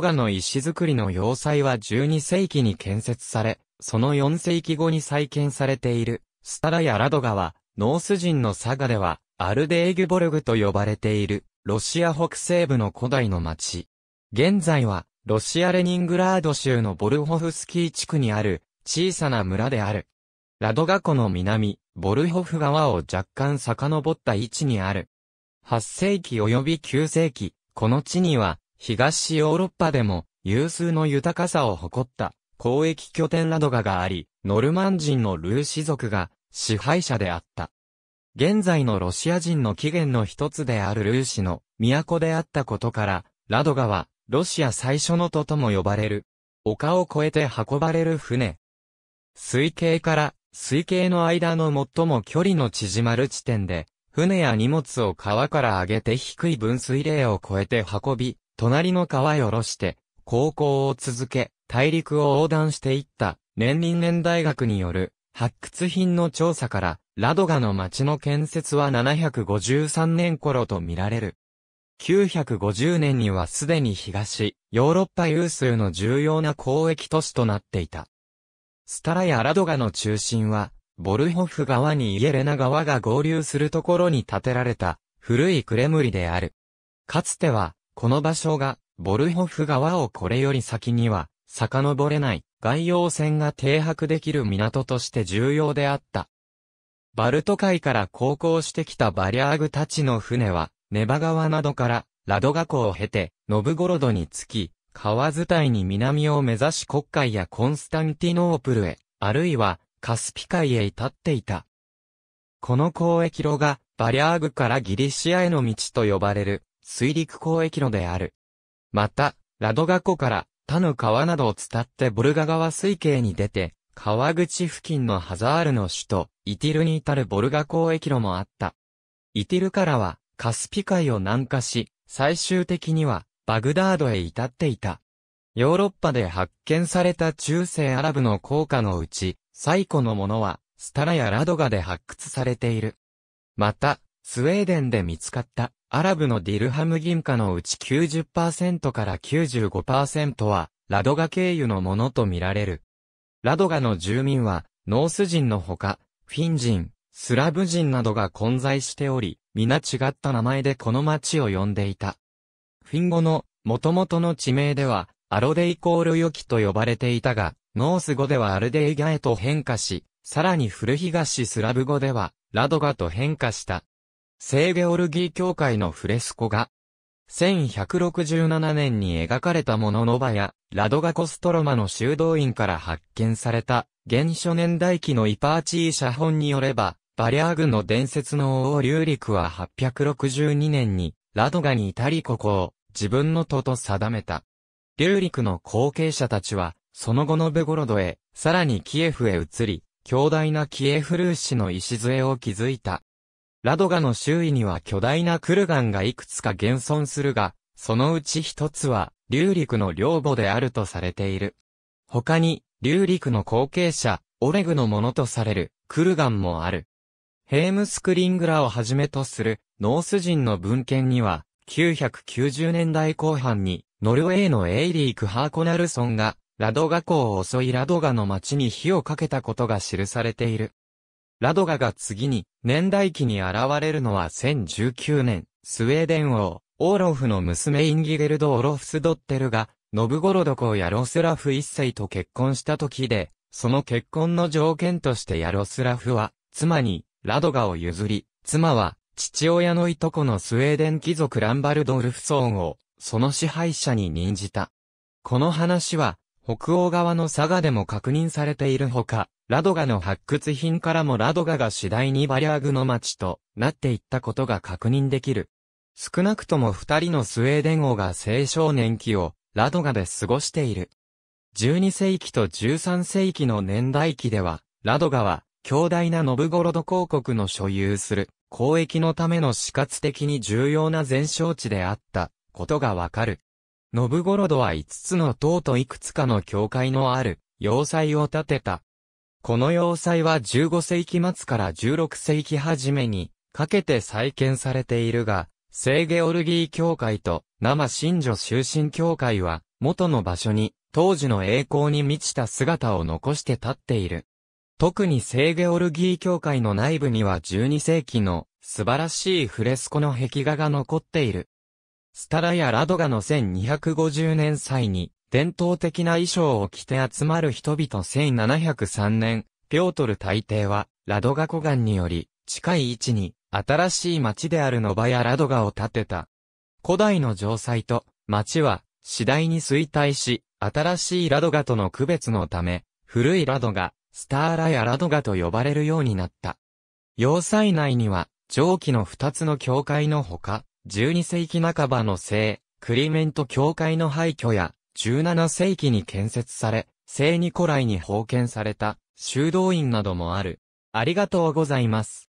ガの石造りの要塞は12世紀に建設され、その4世紀後に再建されている、スタラやラドガは、ノース人の佐賀では、アルデーギュボルグと呼ばれている、ロシア北西部の古代の町。現在は、ロシアレニングラード州のボルホフスキー地区にある、小さな村である。ラドガ湖の南、ボルホフ川を若干遡った位置にある。8世紀及び9世紀、この地には、東ヨーロッパでも有数の豊かさを誇った交易拠点などががあり、ノルマン人のルーシ族が支配者であった。現在のロシア人の起源の一つであるルーシの都であったことから、ラドガはロシア最初の都とも呼ばれる。丘を越えて運ばれる船。水系から水系の間の最も距離の縮まる地点で、船や荷物を川から上げて低い分水嶺を越えて運び、隣の川を下ろして、高校を続け、大陸を横断していった、年輪年大学による、発掘品の調査から、ラドガの町の建設は753年頃と見られる。950年にはすでに東、ヨーロッパ有数の重要な交易都市となっていた。スタラやラドガの中心は、ボルホフ川にイエレナ川が合流するところに建てられた、古いクレムリである。かつては、この場所が、ボルホフ川をこれより先には、遡れない、外洋船が停泊できる港として重要であった。バルト海から航行してきたバリャーグたちの船は、ネバ川などから、ラドガ湖を経て、ノブゴロドに着き、川伝いに南を目指し国海やコンスタンティノープルへ、あるいは、カスピ海へ至っていた。この交易路が、バリャーグからギリシアへの道と呼ばれる、水陸交易路である。また、ラドガ湖から他の川などを伝ってボルガ川水系に出て、川口付近のハザールの首都、イティルに至るボルガ交易路もあった。イティルからは、カスピ海を南下し、最終的には、バグダードへ至っていた。ヨーロッパで発見された中世アラブの硬貨のうち、最古のものは、スタラやラドガで発掘されている。また、スウェーデンで見つかったアラブのディルハム銀貨のうち90%から95%はラドガ経由のものとみられる。ラドガの住民はノース人のほか、フィン人、スラブ人などが混在しており、皆違った名前でこの町を呼んでいた。フィン語の元々の地名ではアロデイコールヨキと呼ばれていたが、ノース語ではアルデイガへと変化し、さらに古東スラブ語ではラドガと変化した。聖ゲオルギー教会のフレスコ画。1167年に描かれたモノノバや、ラドガコストロマの修道院から発見された、原初年代記のイパーチー写本によれば、バリアー軍の伝説の王竜陸は862年に、ラドガに至りここを、自分の都と定めた。竜陸の後継者たちは、その後のベゴロドへ、さらにキエフへ移り、強大なキエフルーシの礎を築いた。ラドガの周囲には巨大なクルガンがいくつか現存するが、そのうち一つは、竜陸の領母であるとされている。他に、竜陸の後継者、オレグのものとされる、クルガンもある。ヘームスクリングラをはじめとする、ノース人の文献には、990年代後半に、ノルウェーのエイリーク・ハーコナルソンが、ラドガ港を襲いラドガの町に火をかけたことが記されている。ラドガが次に年代記に現れるのは1019年、スウェーデン王、オーロフの娘インギゲルド・オロフスドッテルが、ノブゴロドをヤロスラフ一世と結婚した時で、その結婚の条件としてヤロスラフは、妻に、ラドガを譲り、妻は、父親のいとこのスウェーデン貴族ランバルド・ルフソーンを、その支配者に任じた。この話は、北欧側の佐賀でも確認されているほか、ラドガの発掘品からもラドガが次第にバリャーグの町となっていったことが確認できる。少なくとも二人のスウェーデン王が青少年期をラドガで過ごしている。12世紀と13世紀の年代期では、ラドガは強大なノブゴロド公国の所有する交易のための死活的に重要な前哨地であったことがわかる。ノブゴロドは5つの塔といくつかの教会のある要塞を建てたこの要塞は15世紀末から16世紀初めにかけて再建されているが、聖ゲオルギー教会と生神女終身教会は元の場所に当時の栄光に満ちた姿を残して立っている。特に聖ゲオルギー教会の内部には12世紀の素晴らしいフレスコの壁画が残っている。スタラやラドガの1250年祭に伝統的な衣装を着て集まる人々1703年、ピョートル大帝は、ラドガ湖岸により、近い位置に、新しい町であるノバやラドガを建てた。古代の城塞と、町は、次第に衰退し、新しいラドガとの区別のため、古いラドガ、スターラやラドガと呼ばれるようになった。要塞内には、上記の二つの教会のほか、12世紀半ばの聖、クリメント教会の廃墟や、17世紀に建設され、聖ニコライに奉献された修道院などもある。ありがとうございます。